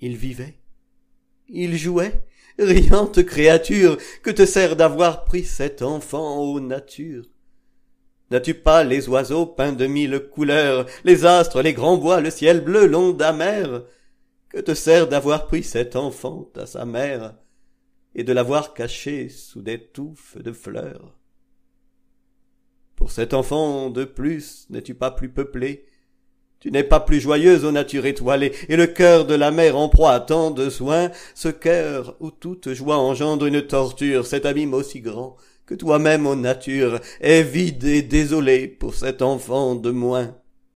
Il vivait. Il jouait. Riante créature, que te sert d'avoir pris cet enfant ô nature N'as-tu pas les oiseaux peints de mille couleurs, les astres, les grands bois, le ciel bleu, l'onde amère? Que te sert d'avoir pris cet enfant à sa mère, et de l'avoir caché sous des touffes de fleurs? Pour cet enfant de plus n'es-tu pas plus peuplé tu n'es pas plus joyeuse aux natures étoilées, et le cœur de la mère en proie à tant de soins, ce cœur où toute joie engendre une torture, cet abîme aussi grand que toi-même aux natures est vide et désolé pour cet enfant de moins.